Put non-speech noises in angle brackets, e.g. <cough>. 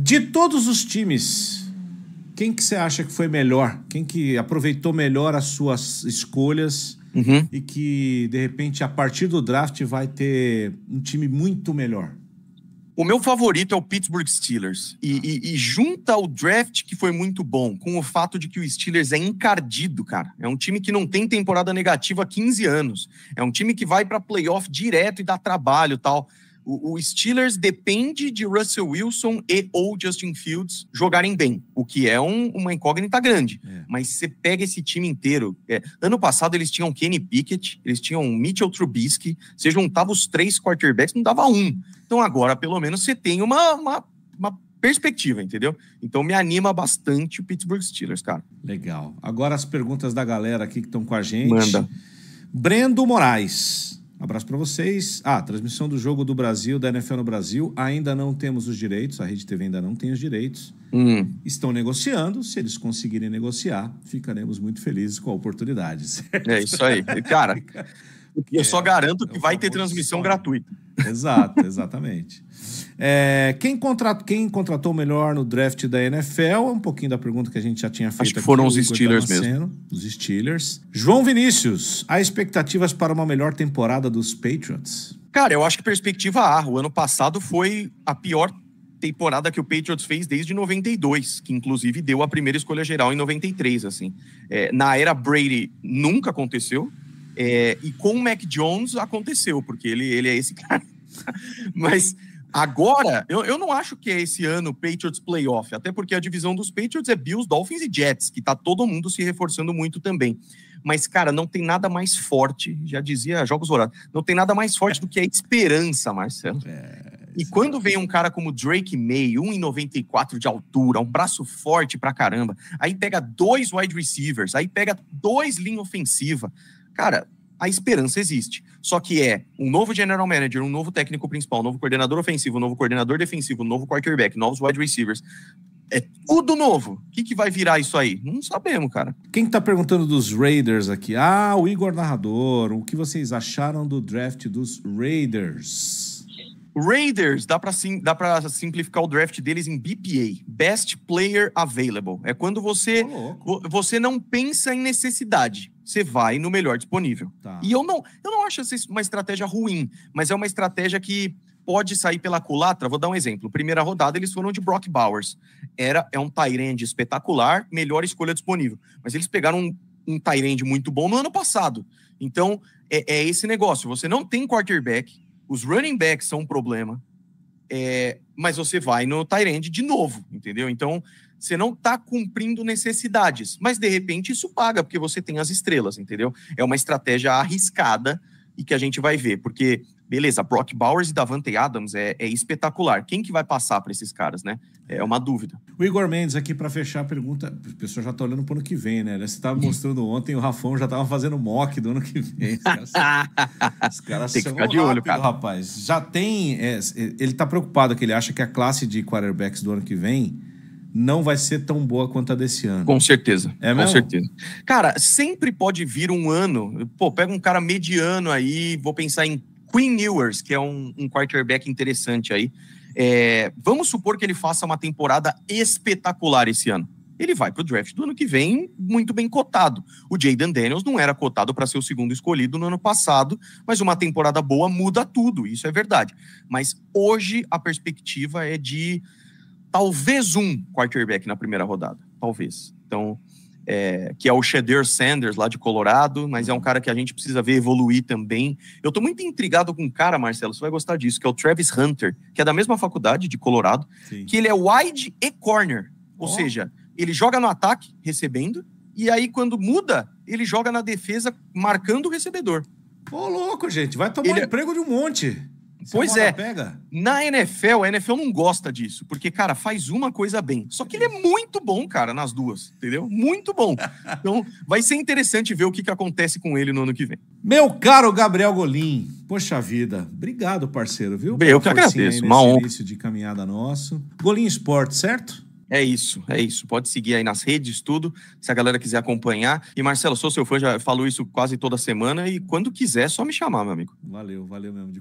De todos os times, quem que você acha que foi melhor? Quem que aproveitou melhor as suas escolhas uhum. e que, de repente, a partir do draft vai ter um time muito melhor? O meu favorito é o Pittsburgh Steelers. E, ah. e, e, junta o draft, que foi muito bom, com o fato de que o Steelers é encardido, cara. É um time que não tem temporada negativa há 15 anos. É um time que vai para playoff direto e dá trabalho tal. O, o Steelers depende de Russell Wilson e ou Justin Fields jogarem bem, o que é um, uma incógnita grande. É. Mas você pega esse time inteiro. É, ano passado eles tinham Kenny Pickett, eles tinham Mitchell Trubisky. Você juntava os três quarterbacks, não dava um. Então agora, pelo menos, você tem uma, uma, uma perspectiva, entendeu? Então me anima bastante o Pittsburgh Steelers, cara. Legal. Agora as perguntas da galera aqui que estão com a gente. Manda. Brendo Moraes. Abraço para vocês. Ah, transmissão do jogo do Brasil, da NFL no Brasil. Ainda não temos os direitos, a Rede TV ainda não tem os direitos. Hum. Estão negociando. Se eles conseguirem negociar, ficaremos muito felizes com a oportunidade. <laughs> Certo? É isso aí. Cara, <laughs> Eu é, só garanto é que vai ter transmissão gratuita. Exato, exatamente. é, quem, contrat, quem contratou melhor no draft da NFL é um pouquinho da pergunta que a gente já tinha feito. Acho que foram aqui, os Steelers mesmo. Os Steelers. João Vinícius, há expectativas para uma melhor temporada dos Patriots? Cara, eu acho que perspectiva há. O ano passado foi a pior temporada que o Patriots fez desde 92, que inclusive deu a primeira escolha geral em 93, assim. É, na era Brady nunca aconteceu, é, e com o Mac Jones aconteceu, porque ele, ele é esse cara. <laughs> Mas agora, eu, eu não acho que é esse ano Patriots playoff, até porque a divisão dos Patriots é Bills, Dolphins e Jets, que tá todo mundo se reforçando muito também. Mas, cara, não tem nada mais forte, já dizia Jogos Vorazes, não tem nada mais forte do que a esperança, Marcelo. É, e quando vem um cara como Drake May, 1,94 de altura, um braço forte pra caramba, aí pega dois wide receivers, aí pega dois linha ofensiva, Cara, a esperança existe. Só que é um novo general manager, um novo técnico principal, um novo coordenador ofensivo, um novo coordenador defensivo, um novo quarterback, novos wide receivers. É tudo novo. O que, que vai virar isso aí? Não sabemos, cara. Quem tá perguntando dos Raiders aqui? Ah, o Igor Narrador. O que vocês acharam do draft dos Raiders? Raiders, dá para sim, dá pra simplificar o draft deles em BPA, Best Player Available. É quando você, oh, você não pensa em necessidade, você vai no melhor disponível. Tá. E eu não, eu não acho uma estratégia ruim, mas é uma estratégia que pode sair pela culatra. Vou dar um exemplo. Primeira rodada, eles foram de Brock Bowers. Era, é um Tyrande espetacular, melhor escolha disponível. Mas eles pegaram um, um Tyrande muito bom no ano passado. Então, é, é esse negócio. Você não tem quarterback, os running backs são um problema. É, mas você vai no Tyrande de novo, entendeu? Então, você não está cumprindo necessidades, mas de repente isso paga, porque você tem as estrelas, entendeu? É uma estratégia arriscada e que a gente vai ver, porque beleza, Brock Bowers e Davante Adams é, é espetacular. Quem que vai passar para esses caras, né? É uma dúvida. O Igor Mendes aqui para fechar a pergunta, o pessoal já está olhando para o ano que vem, né? Você estava uhum. mostrando ontem, o Rafão já estava fazendo mock do ano que vem. Os caras, <laughs> os caras tem que ficar de olho, rápido, cara. Rapaz, já tem... É, ele está preocupado que ele acha que a classe de quarterbacks do ano que vem não vai ser tão boa quanto a desse ano. Com certeza. É mesmo? Com certeza. Cara, sempre pode vir um ano. Pô, pega um cara mediano aí, vou pensar em Queen Ewers, que é um, um quarterback interessante aí. É, vamos supor que ele faça uma temporada espetacular esse ano. Ele vai para o draft do ano que vem muito bem cotado. O Jaden Daniels não era cotado para ser o segundo escolhido no ano passado, mas uma temporada boa muda tudo, isso é verdade. Mas hoje a perspectiva é de talvez um quarterback na primeira rodada, talvez. Então, é, que é o Shader Sanders, lá de Colorado, mas é um cara que a gente precisa ver evoluir também. Eu estou muito intrigado com um cara, Marcelo, você vai gostar disso, que é o Travis Hunter, que é da mesma faculdade de Colorado, Sim. que ele é wide e corner, ou oh. seja, ele joga no ataque, recebendo, e aí quando muda, ele joga na defesa, marcando o recebedor. Ô, oh, louco, gente, vai tomar ele... É emprego de um monte pois é. Pega. Na NFL, a NFL não gosta disso, porque, cara, faz uma coisa bem. Só que ele é muito bom, cara, nas duas, entendeu? Muito bom. <laughs> Então, vai ser interessante ver o que, que acontece com ele no ano que vem. Meu caro Gabriel Golim, poxa vida, obrigado, parceiro, viu? Bem, eu que agradeço, uma honra. início de caminhada nosso. Golim Esporte, certo? É isso, é isso. Pode seguir aí nas redes, tudo, se a galera quiser acompanhar. E Marcelo, sou seu fã, já falo isso quase toda semana. E quando quiser, é só me chamar, meu amigo. Valeu, valeu mesmo. De...